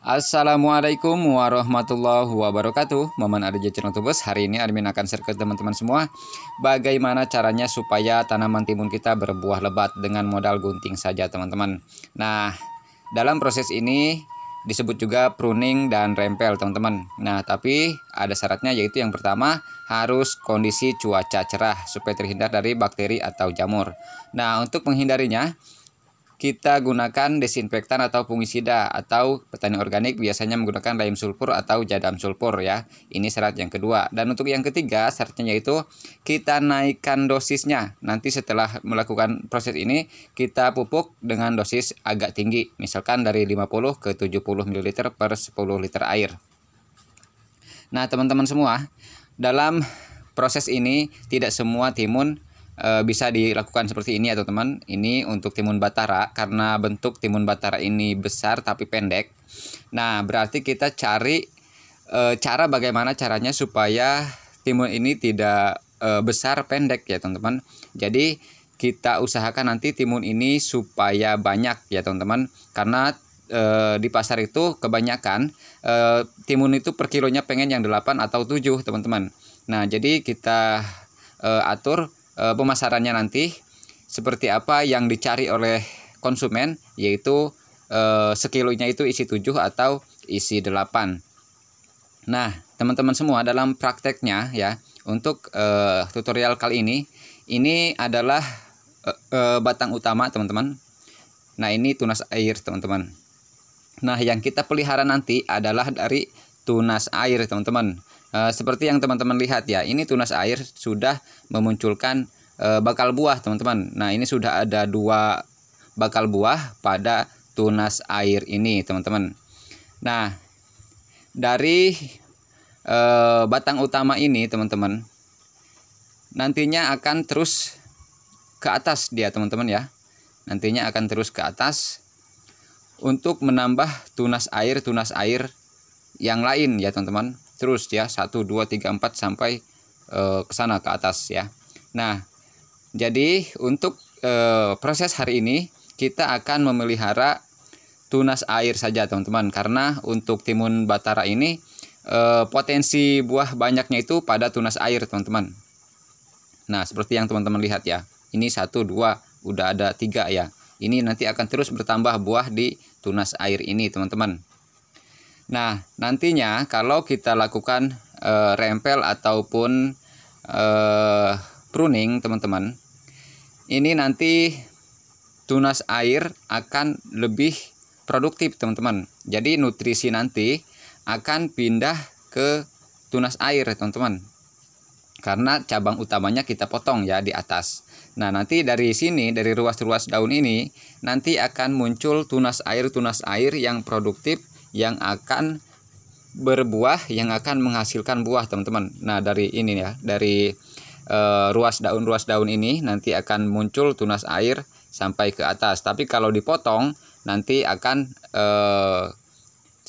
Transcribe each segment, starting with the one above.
Assalamualaikum warahmatullahi wabarakatuh momen Arja Channel Tubes Hari ini admin akan share ke teman-teman semua Bagaimana caranya supaya tanaman timun kita berbuah lebat Dengan modal gunting saja teman-teman Nah dalam proses ini disebut juga pruning dan rempel teman-teman Nah tapi ada syaratnya yaitu yang pertama Harus kondisi cuaca cerah Supaya terhindar dari bakteri atau jamur Nah untuk menghindarinya kita gunakan desinfektan atau fungisida atau petani organik biasanya menggunakan lime sulfur atau jadam sulfur ya. Ini syarat yang kedua. Dan untuk yang ketiga syaratnya yaitu kita naikkan dosisnya. Nanti setelah melakukan proses ini kita pupuk dengan dosis agak tinggi. Misalkan dari 50 ke 70 ml per 10 liter air. Nah, teman-teman semua, dalam proses ini tidak semua timun e, bisa dilakukan seperti ini ya teman-teman. Ini untuk timun batara karena bentuk timun batara ini besar tapi pendek. Nah, berarti kita cari e, cara bagaimana caranya supaya timun ini tidak e, besar pendek ya teman-teman. Jadi kita usahakan nanti timun ini supaya banyak ya teman-teman karena e, di pasar itu kebanyakan e, timun itu per kilonya pengen yang 8 atau 7 teman-teman. Nah, jadi kita e, atur e, pemasarannya nanti seperti apa yang dicari oleh konsumen yaitu e, sekilonya itu isi 7 atau isi 8. Nah, teman-teman semua dalam prakteknya ya untuk e, tutorial kali ini ini adalah e, e, batang utama teman-teman. Nah, ini tunas air teman-teman. Nah, yang kita pelihara nanti adalah dari tunas air teman-teman. Eh, seperti yang teman-teman lihat ya, ini tunas air sudah memunculkan e, bakal buah, teman-teman. Nah, ini sudah ada dua bakal buah pada tunas air ini, teman-teman. Nah, dari e, batang utama ini, teman-teman, nantinya akan terus ke atas dia, teman-teman ya. Nantinya akan terus ke atas untuk menambah tunas air-tunas air yang lain ya, teman-teman terus ya 1 2 3 4 sampai e, ke sana ke atas ya. Nah, jadi untuk e, proses hari ini kita akan memelihara tunas air saja teman-teman karena untuk timun batara ini e, potensi buah banyaknya itu pada tunas air teman-teman. Nah, seperti yang teman-teman lihat ya. Ini 1 2 udah ada tiga ya. Ini nanti akan terus bertambah buah di tunas air ini teman-teman. Nah, nantinya kalau kita lakukan e, rempel ataupun e, pruning, teman-teman, ini nanti tunas air akan lebih produktif, teman-teman. Jadi nutrisi nanti akan pindah ke tunas air, teman-teman. Karena cabang utamanya kita potong ya di atas. Nah, nanti dari sini, dari ruas-ruas daun ini, nanti akan muncul tunas air-tunas air yang produktif yang akan berbuah yang akan menghasilkan buah teman-teman nah dari ini ya dari e, ruas daun-ruas daun ini nanti akan muncul tunas air sampai ke atas tapi kalau dipotong nanti akan e,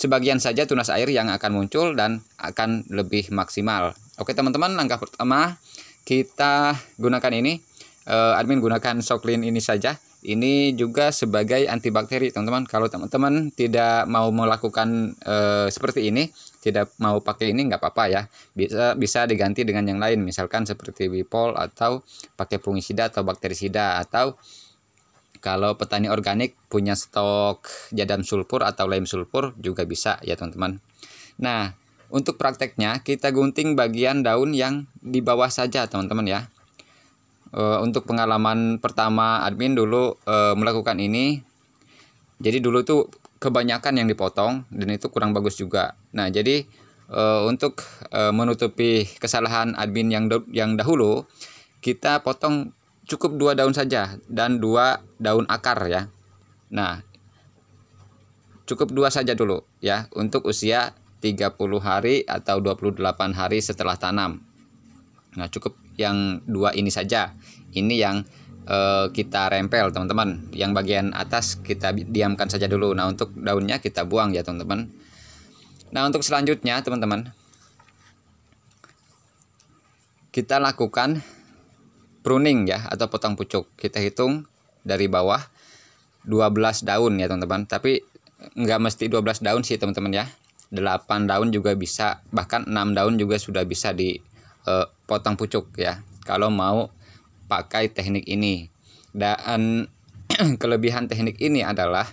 sebagian saja tunas air yang akan muncul dan akan lebih maksimal oke teman-teman langkah pertama kita gunakan ini e, admin gunakan soklin ini saja ini juga sebagai antibakteri, teman-teman. Kalau teman-teman tidak mau melakukan e, seperti ini, tidak mau pakai ini nggak apa-apa ya. Bisa bisa diganti dengan yang lain, misalkan seperti Wipol atau pakai fungisida atau bakterisida atau kalau petani organik punya stok jadam sulfur atau lem sulfur juga bisa ya teman-teman. Nah, untuk prakteknya kita gunting bagian daun yang di bawah saja teman-teman ya. Eh, untuk pengalaman pertama admin dulu uh, melakukan ini jadi dulu tuh kebanyakan yang dipotong dan itu kurang bagus juga nah jadi uh, untuk uh, menutupi kesalahan admin yang yang dahulu kita potong cukup dua daun saja dan dua daun akar ya nah cukup dua saja dulu ya untuk usia 30 hari atau 28 hari setelah tanam. Nah, cukup yang dua ini saja ini yang eh, kita rempel teman-teman yang bagian atas kita diamkan saja dulu nah untuk daunnya kita buang ya teman-teman nah untuk selanjutnya teman-teman kita lakukan pruning ya atau potong pucuk kita hitung dari bawah 12 daun ya teman-teman tapi nggak mesti 12 daun sih teman-teman ya 8 daun juga bisa bahkan 6 daun juga sudah bisa di uh, potong pucuk ya kalau mau pakai teknik ini dan kelebihan teknik ini adalah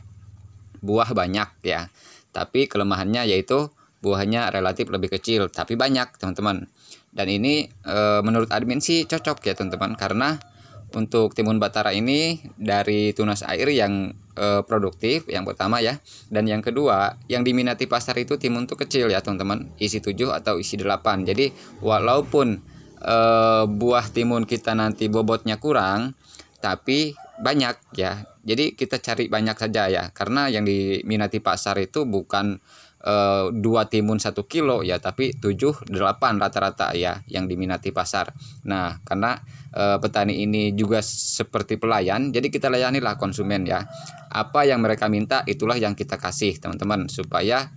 buah banyak ya tapi kelemahannya yaitu buahnya relatif lebih kecil tapi banyak teman-teman dan ini e, menurut admin sih cocok ya teman-teman karena untuk timun batara ini dari tunas air yang e, produktif yang pertama ya dan yang kedua yang diminati pasar itu timun tuh kecil ya teman-teman isi 7 atau isi 8 jadi walaupun e, buah timun kita nanti bobotnya kurang tapi banyak ya. Jadi kita cari banyak saja ya, karena yang diminati pasar itu bukan eh, dua timun satu kilo ya, tapi tujuh delapan rata-rata ya yang diminati pasar. Nah, karena e, petani ini juga seperti pelayan, jadi kita layanilah konsumen ya. Apa yang mereka minta itulah yang kita kasih, teman-teman, supaya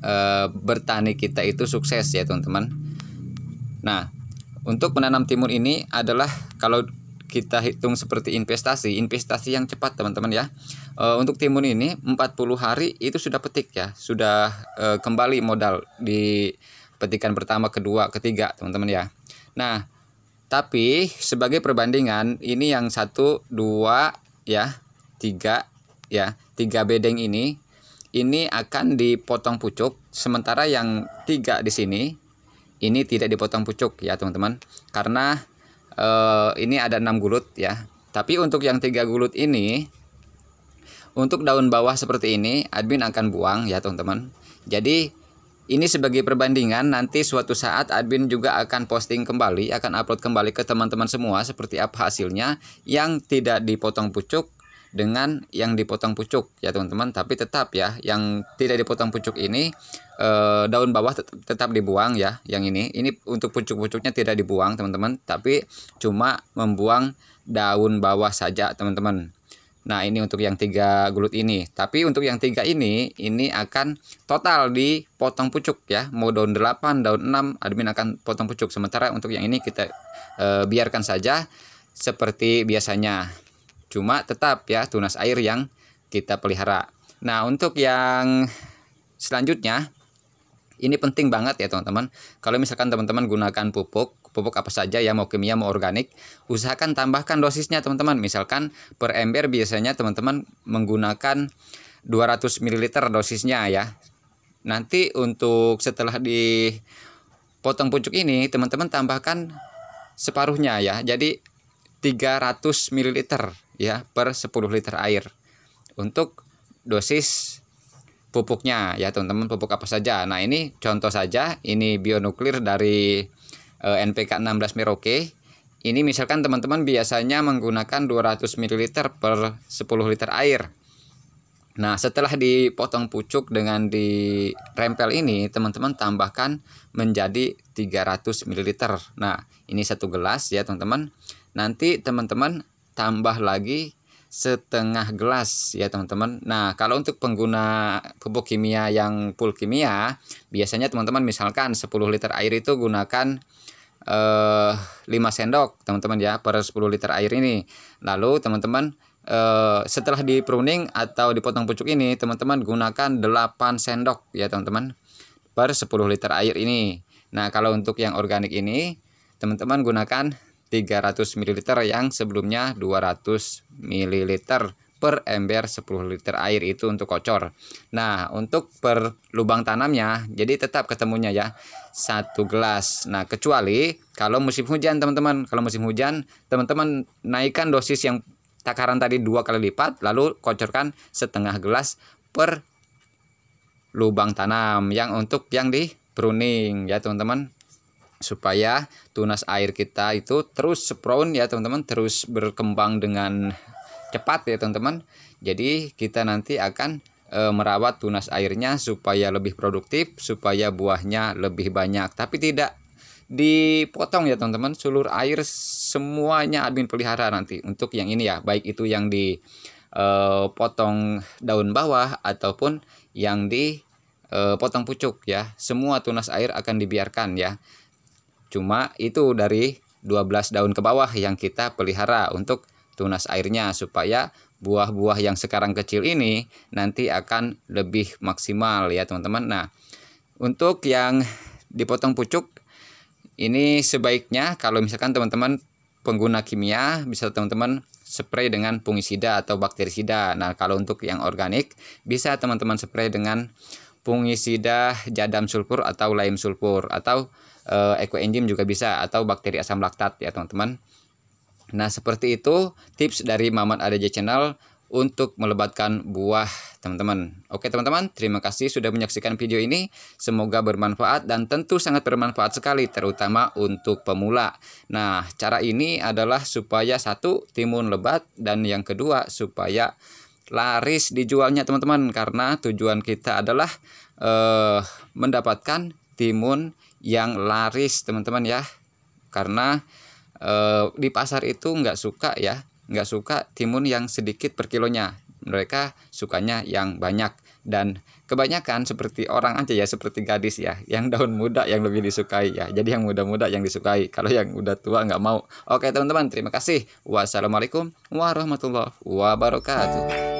e, bertani kita itu sukses ya, teman-teman Nah, untuk menanam timun ini adalah kalau kita hitung seperti investasi, investasi yang cepat teman-teman ya. E, untuk timun ini 40 hari itu sudah petik ya, sudah e, kembali modal di petikan pertama, kedua, ketiga teman-teman ya. Nah, tapi sebagai perbandingan ini yang satu, dua ya, tiga ya, tiga bedeng ini ini akan dipotong pucuk, sementara yang tiga di sini ini tidak dipotong pucuk ya teman-teman karena eh, ini ada enam gulut ya tapi untuk yang tiga gulut ini untuk daun bawah seperti ini admin akan buang ya teman-teman jadi ini sebagai perbandingan nanti suatu saat admin juga akan posting kembali akan upload kembali ke teman-teman semua seperti apa hasilnya yang tidak dipotong pucuk dengan yang dipotong pucuk ya teman-teman tapi tetap ya yang tidak dipotong pucuk ini e, daun bawah tetap, tetap dibuang ya yang ini ini untuk pucuk-pucuknya tidak dibuang teman-teman tapi cuma membuang daun bawah saja teman-teman nah ini untuk yang tiga gulut ini tapi untuk yang tiga ini ini akan total dipotong pucuk ya mau daun 8 daun 6 admin akan potong pucuk sementara untuk yang ini kita e, biarkan saja seperti biasanya Cuma tetap ya tunas air yang kita pelihara. Nah, untuk yang selanjutnya ini penting banget ya teman-teman. Kalau misalkan teman-teman gunakan pupuk, pupuk apa saja ya mau kimia mau organik usahakan tambahkan dosisnya teman-teman misalkan per ember biasanya teman-teman menggunakan 200 ml dosisnya ya nanti untuk setelah dipotong pucuk ini teman-teman tambahkan separuhnya ya jadi 300 ml ya per 10 liter air untuk dosis pupuknya ya teman-teman pupuk apa saja. Nah, ini contoh saja ini bionuklir dari e, NPK 16 Merauke. Ini misalkan teman-teman biasanya menggunakan 200 ml per 10 liter air. Nah, setelah dipotong pucuk dengan dirempel ini, teman-teman tambahkan menjadi 300 ml. Nah, ini satu gelas ya, teman-teman nanti teman-teman tambah lagi setengah gelas ya teman-teman. Nah kalau untuk pengguna pupuk kimia yang full kimia biasanya teman-teman misalkan 10 liter air itu gunakan eh, 5 sendok teman-teman ya per 10 liter air ini. Lalu teman-teman eh, setelah di pruning atau dipotong pucuk ini teman-teman gunakan 8 sendok ya teman-teman per 10 liter air ini. Nah kalau untuk yang organik ini teman-teman gunakan 300 ml yang sebelumnya 200 ml per ember 10 liter air itu untuk kocor. Nah, untuk per lubang tanamnya, jadi tetap ketemunya ya, satu gelas. Nah, kecuali kalau musim hujan, teman-teman. Kalau musim hujan, teman-teman naikkan dosis yang takaran tadi dua kali lipat, lalu kocorkan setengah gelas per lubang tanam yang untuk yang di pruning ya, teman-teman supaya tunas air kita itu terus sprout ya teman-teman terus berkembang dengan cepat ya teman-teman jadi kita nanti akan e, merawat tunas airnya supaya lebih produktif supaya buahnya lebih banyak tapi tidak dipotong ya teman-teman seluruh air semuanya admin pelihara nanti untuk yang ini ya baik itu yang di e, potong daun bawah ataupun yang di e, potong pucuk ya semua tunas air akan dibiarkan ya Cuma itu dari 12 daun ke bawah yang kita pelihara untuk tunas airnya supaya buah-buah yang sekarang kecil ini nanti akan lebih maksimal ya teman-teman. Nah, untuk yang dipotong pucuk ini sebaiknya kalau misalkan teman-teman pengguna kimia bisa teman-teman spray dengan fungisida atau bakterisida. Nah, kalau untuk yang organik bisa teman-teman spray dengan fungisida jadam sulfur atau lime sulfur atau eko eh, ekoenzim juga bisa atau bakteri asam laktat ya teman-teman. Nah seperti itu tips dari Mamat ADJ Channel untuk melebatkan buah teman-teman. Oke teman-teman, terima kasih sudah menyaksikan video ini. Semoga bermanfaat dan tentu sangat bermanfaat sekali terutama untuk pemula. Nah, cara ini adalah supaya satu timun lebat dan yang kedua supaya laris dijualnya teman-teman karena tujuan kita adalah eh mendapatkan timun yang laris teman-teman ya karena e, di pasar itu nggak suka ya nggak suka timun yang sedikit per kilonya mereka sukanya yang banyak dan kebanyakan seperti orang aja ya seperti gadis ya yang daun muda yang lebih disukai ya jadi yang muda-muda yang disukai kalau yang udah tua nggak mau oke teman-teman terima kasih wassalamualaikum warahmatullahi wabarakatuh